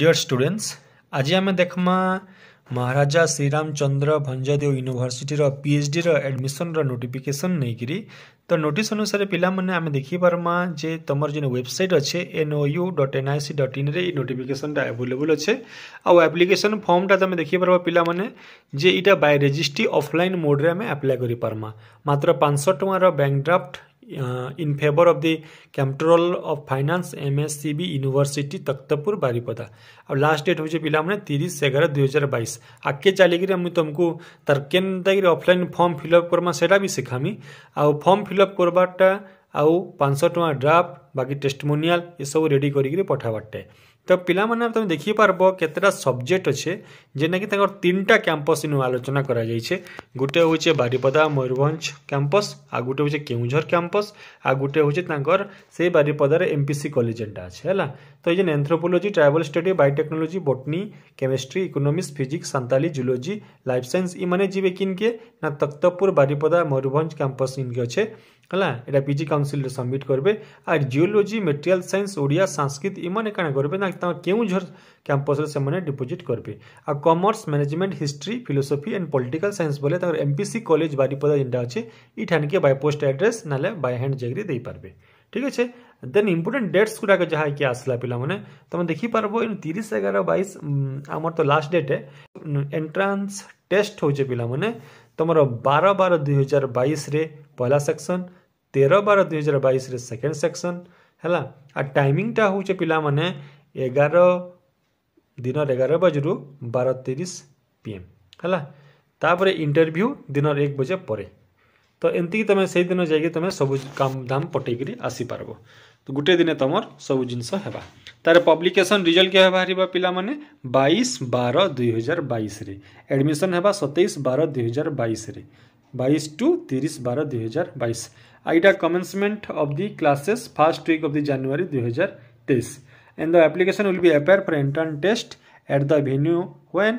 dear students આજે ଆମେ ଦେଖ୍ମା ମହାରାଜା ଶ୍ରୀରାମଚନ୍ଦ୍ର ଭଞ୍ଜଦେଓ ୟୁନିଭର୍ସିଟିର ପିଏଚ୍ଡିର ଆଡ଼ମିସନ୍ର ନୋଟିଫିକେସନ୍ ନେଇକିରି ତ ନୋଟିସ୍ ଅନୁସାରେ ପିଲାମାନେ ଆମେ ଦେଖିପାର୍ମା ଯେ ତମର ଯେନ୍ ୱେବସାଇଟ୍ ଅଛେ N O U dot N I C dot ଇନ୍ରେ ଏଇ ନୋଟିଫିକେସନ୍ଟା ଆଭେଲେବୁଲ୍ ଅଛେ ଆଉ ଆପ୍ଲିକେସନ୍ ଫର୍ମଟା ତୁମେ ଦେଖିପାର୍ବ ପିଲାମାନେ ଯେ ଇଟା ବାଇ ରେଜିଷ୍ଟ୍ରି ଅଫ୍ଲାଇନ୍ ମୋଡ଼୍ରେ ଆମେ ଆପ୍ଲାଏ କରିପାର୍ମା ମାତ୍ର ପାଞ୍ଚଶହ ଟଙ୍କାର bank draft uh, in favor of the Comptroller of Finance MSCB university Takhatpur Baripada अब लास्ट डेट हूँ पिला तीस एगार दुई हजार बैस आगे चलिकी मुझे तुमको तार केन्ताकि अफलाइन फर्म फिलअप करमा से भी शिखामी आउ फर्म फिलअप करवाटा आउ पाँच टाँग ड्राफ्ट बाकी टेस्टमोनियाल ये सब रेडी करके पठाबारटे ତ ପିଲାମାନେ ତୁମେ ଦେଖିପାରବ କେତେଟା ସବଜେକ୍ଟ ଅଛେ ଯେନ୍ଟାକି ତାଙ୍କର ତିନିଟା କ୍ୟାମ୍ପସ୍ ଇନୁ ଆଲୋଚନା କରାଯାଇଛେ ଗୋଟେ ହେଉଛେ ବାରିପଦା ମୟୂରଭଞ୍ଜ କ୍ୟାମ୍ପସ୍ ଆଉ ଗୋଟେ ହେଉଛେ କେଉଁଝର କ୍ୟାମ୍ପସ୍ ଆଉ ଗୋଟେ ହେଉଛେ ତାଙ୍କର ସେଇ ବାରିପଦାରେ ଏମ୍ ପି ସି କଲେଜ୍ ଯେନ୍ଟା ଅଛେ ହେଲା ତ ଏଇ ଯେନ୍ anthropology travel study biotechnology botany chemistry economics physics Santali zoology life science ଇମାନେ ଯିବେ କିନ୍କେ ନା ତକ୍ତପୁର ବାରିପଦା ମୟୂରଭଞ୍ଜ କ୍ୟାମ୍ପସ୍ ଇନ୍କେ ଅଛେ ହେଲା ଏଇଟା ପି ଜି କାଉନ୍ସିଲ୍ରେ ସବମିଟ୍ କରିବେ ଆର୍ geology material science Odia Sanskrit ଇମାନେ କାଣା କରିବେ ନା ତାଙ୍କ କେଉଁ କ୍ୟାମ୍ପସରେ ସେମାନେ ଡିପୋଜିଟ୍ କରିବେ ଆଉ commerce management history philosophy and political science ବୋଲେ ତାଙ୍କର ଏମ୍ପିସି କଲେଜ ବାରିପଦା ଯେନ୍ଟା ଅଛି ଇଠାନିକେ ବାଇ ପୋଷ୍ଟ ଆଡ୍ରେସ୍ ନହେଲେ ବାଇ ହ୍ୟାଣ୍ଡ ଯାଇକରି ଦେଇପାରିବେ ଠିକ୍ ଅଛି ଦେନ୍ ଇମ୍ପୋର୍ଟାଣ୍ଟ ଡେଟ୍ସ ଗୁଡ଼ାକ ଯାହାକି ଆସିଲା ପିଲାମାନେ ତୁମେ ଦେଖିପାରିବ ଇନ୍ ତିରିଶ ଏଗାର ବାଇଶ ଆମର ତ ଲାଷ୍ଟ ଡେଟ୍ ଏଣ୍ଟ୍ରାନ୍ସ ଟେଷ୍ଟ ହେଉଛେ ପିଲାମାନେ ତୁମର ବାର ବାର ଦୁଇ ହଜାର ବାଇଶରେ ପହଲା ସେକ୍ସନ୍ ତେର ବାର ଦୁଇ ହଜାର ବାଇଶରେ ସେକେଣ୍ଡ ସେକ୍ସନ୍ ହେଲା ଆଉ ଟାଇମିଂଟା ହେଉଛେ ପିଲାମାନେ एगार दिन एगार बजे रु बार तीस पी एम है इंटरभ्यू दिन एक बजे पर तो एमती तुम से दिन जाइए तुम सब कम धाम पटे आसीपार तो गोटे दिन तुम सब जिनस तार पब्लिकेसन रिजल्ट क्या बाहर पाने बैश बार दुई हजार बैस रे एडमिशन है सतैश बार दुई हजार बैस रे बैस टू तीस बार दुई हजार बैस आईटा commencement of the classes first week of the January दुई हजार तेईस and the application will be appear for entrance test at the venue when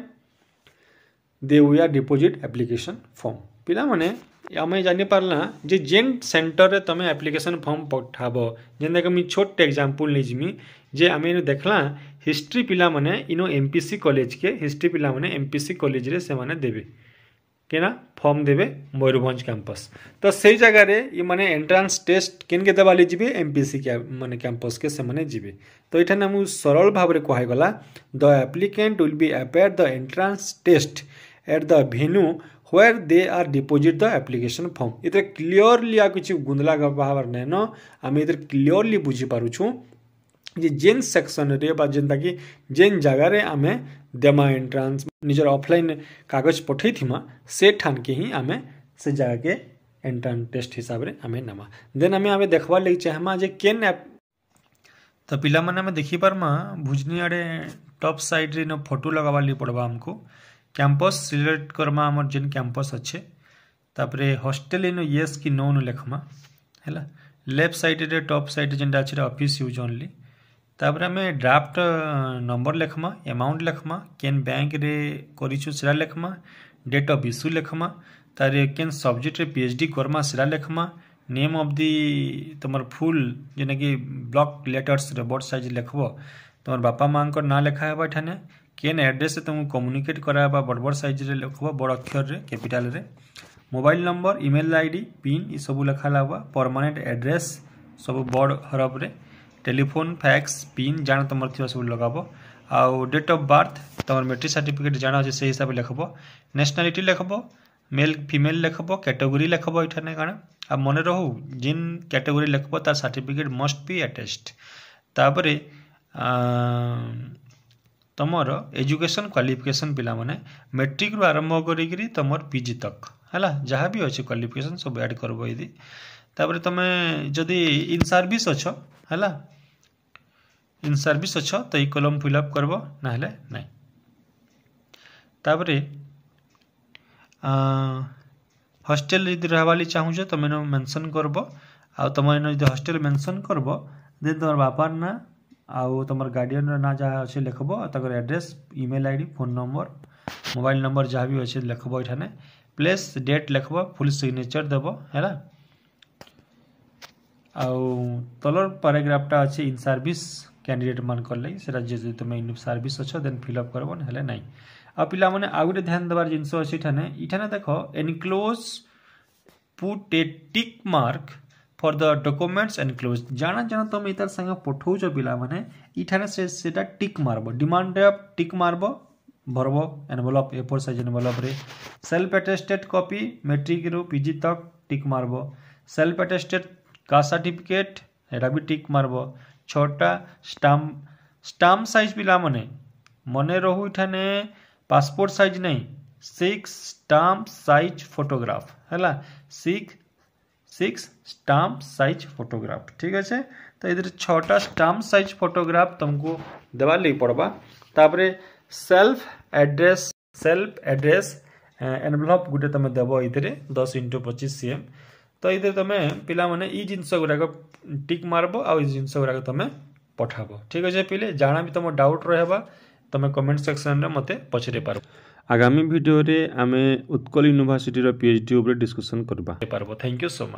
they were deposit application form ପିଲାମାନେ ଆମେ ଜାଣିପାରିଲା ଯେ ଯେନ୍ ସେଣ୍ଟରରେ ତମେ ଆପ୍ଲିକେସନ୍ ଫର୍ମ ପଠାବ ଯେନ୍ତାକି ମୁଇଁ ଛୋଟ ଏକ୍ଜାମ୍ପଲ୍ ନେଇଯିମି ଯେ ଆମେ ଇନୁ ଦେଖିଲା ହିଷ୍ଟ୍ରି ପିଲାମାନେ ଇନୁ ଏମ୍ ପି ସି କଲେଜ୍କେ ହିଷ୍ଟ୍ରି ପିଲାମାନେ ଏମ୍ ପି ସି କଲେଜ୍ରେ ସେମାନେ ଦେବେ কিনা ফর্ম দেবে ময়ূরভঞ্জ ক্যাম্পাস তো সেই জায়গায় ই মানে এন্ট্রান্স টেস্ট কেনকে দেবা লাগি যাবে এমপিসি মানে ক্যাম্পসকে সেমানে যাবে তো এখানে আমি সরল ভাবে কুহগলা the applicant will be appear the entrance test at the venue where they are deposit the application form इधर क्लीयरली आ कि गुंदला बाहर नैन आम इधर क्लीयरली बुझीपारुछूँ जे जेन सेक्शन रे बा जेनता कि जेन जगार आम देमा एंट्रांस निजर ऑफलाइन कागज पठेमा से ठान के ही आम से जगे एंट्रांस टेस्ट हिसाब से आम नमा देन आम आम देखवार लगी चाहमा जे केन एप तो पाने देखिपर्मा भुजनी आड़े टप सैड रे फटो लगवा लगे पड़वा आमको कैंपस सिलेक्ट करमा आम जेन कैंपस अच्छे तापर हस्टेल इन येस कि नो नो लेखमा है लेफ्ट सैड्रे टप सैड जेनटा अच्छे अफिस् यूज ओनली तापर आम ड्राफ्ट नंबर लेखमा एमाउंट लेखमा केन बैंक रे करीचु सीरा लिखमा डेट ऑफ इश्यू लेखमा तार केन सब्जेक्ट रे पीएचडी करमा सीरा लिखमा नेम ऑफ दि तुम फुल जेने कि ब्लॉक लेटर्स रे बोर्ड साइज लिखबो तुम बापा माँ को ना लेखा है ठाने केन एड्रेस तुमको कम्युनिकेट कराबा बड़ बड़ साइज रे लिखब बड़ अक्षर रे कैपिटल रे mobile number email ID pin ई सब लिखा लाबा परमानेंट एड्रेस सब बड़ हरफ रे ટેલિફોન ફ્યાક્સ પિન જાણ તમાર થવા ସବୁ ଲଗାବ ଆଉ ଡେଟ୍ ଅଫ୍ ବାର୍ଥ ତୁମର ମେଟ୍ରିକ୍ ସାର୍ଟିଫିକେଟ୍ ଜାଣ ଅଛି ସେଇ ହିସାବରେ ଲେଖବ ନ୍ୟାସନାଲିଟି ଲେଖବ মেল ফিমেল লেখব ক্যাটেগরি লেখব এখানে কারণ আর মনে রহু জিন ক্যাটেগরি লেখব তার সার্টিফিকেট মস্ট বি আটাচড তাপরে তোমার এজুকেশন কোয়ালিফিকেসন পিলামানে মেট্রিক রু আরম্ভ করি তোমার পিজি তক হ্যাঁ যা বি অছে কোয়ালিফিকেসন সব অ্যাড করব এদি তাপরে তুমি যদি ইন সার্ভিস অছ হ্যাঁ ଇନ୍ ସର୍ଭିସ୍ ଅଛ ତ ଏଇ କଲମ୍ ଫିଲ୍ଅପ୍ କରିବ ନହେଲେ ନାହିଁ ତାପରେ ହଷ୍ଟେଲ ଯଦି ରହିବା ଲାଗି ଚାହୁଁଛ ତୁମେ ମେନସନ୍ କରିବ ଆଉ ତୁମ ଇନ ଯଦି ହଷ୍ଟେଲ ମେନସନ୍ କରିବ ଦେନ୍ ତୁମର ବାପାର ନାଁ ଆଉ ତୁମର ଗାର୍ଡ଼ିଆନର ନାଁ ଯାହା ଅଛି ଲେଖବ ଆଉ ତାଙ୍କର address email I D phone number mobile number ଯାହା ବି ଅଛି ଲେଖବ ଏଇଠାନେ ପ୍ଲେସ୍ ଡେଟ୍ ଲେଖବ ଫୁଲ୍ ସିଗ୍ନେଚର୍ ଦେବ ହେଲା ଆଉ ତଲର ପାରାଗ୍ରାଫଟା ଅଛି ଇନ୍ ସର୍ଭିସ୍ କ୍ୟାଣ୍ଡିଡେଟ୍ ମାନଙ୍କର ଲାଗି ସେଟା ଯିଏ ଯଦି ତୁମେ ଇନ୍ ସର୍ଭିସ୍ ଅଛ ଦେନ୍ ଫିଲ୍ଅପ୍ କରିବ ହେଲେ ନାହିଁ ଆଉ ପିଲାମାନେ ଆଉ ଗୋଟେ ଧ୍ୟାନ ଦେବାର ଜିନିଷ ଅଛି ଏଠାନେ ଏଠାନେ ଦେଖ enclose put a tick mark for the documents enclose জানা জানা তুমি তার সাথে পঠাউছ পিলামানে ইঠানে সে সেটা টিক মারব ডিমান্ড ড্রাফট টিক মারব ভরব এনভেলপ এ ফোর সাইজ এনভেলপরে সেলফ আটেস্টেড কপি মেট্রিক রু পিজি তক টিক মারব সেলফ আটেস্টেড কাস্ট সার্টিফিকেট এটা বি টিক মারব છોટા સ્ટામ્પ સ્ટામ્પ સાઇઝ પિલામને મને રહું ઠાને પાસપોર્ટ સાઇઝ નહીં સિક્સ સ્ટામ્પ સાઇઝ ફોટોગ્રાફ ହେଲା six six stamp size photograph ଠିକ୍ ଅଛେ ତ ଏଥିରେ ଛଅଟା ଷ୍ଟାମ୍ପ ସାଇଜ୍ ଫଟୋଗ୍ରାଫ ତୁମକୁ ଦେବାର୍ ଲାଗି ପଡ଼ବା ତାପରେ self address self address envelope ଗୋଟେ ତୁମେ ଦେବ ଏଥିରେ ଦଶ ଇଣ୍ଟୁ ପଚିଶ ସି ଏମ୍ ତ ଏଇଥିରେ ତମେ ପିଲାମାନେ ଏଇ ଜିନିଷ ଗୁଡ଼ାକ ଟିକ୍ ମାରବ ଆଉ ଏଇ ଜିନିଷ ଗୁଡ଼ାକ ତମେ ପଠାବ ଠିକ୍ ଅଛି ପିଲେ ଜାଣା ବି ତମ ଡାଉଟ୍ ରହିବା ତମେ କମେଣ୍ଟ ସେକ୍ସନରେ ମୋତେ ପଚାରି ପାରିବ ଆଗାମୀ ଭିଡ଼ିଓରେ ଆମେ ଉତ୍କଳ ୟୁନିଭର୍ସିଟିର ପିଏଚ୍ଡି ଉପରେ ଡିସ୍କସନ୍ କରିବା ପାରିବ ଥ୍ୟାଙ୍କ ୟୁ ସୋ ମଚ୍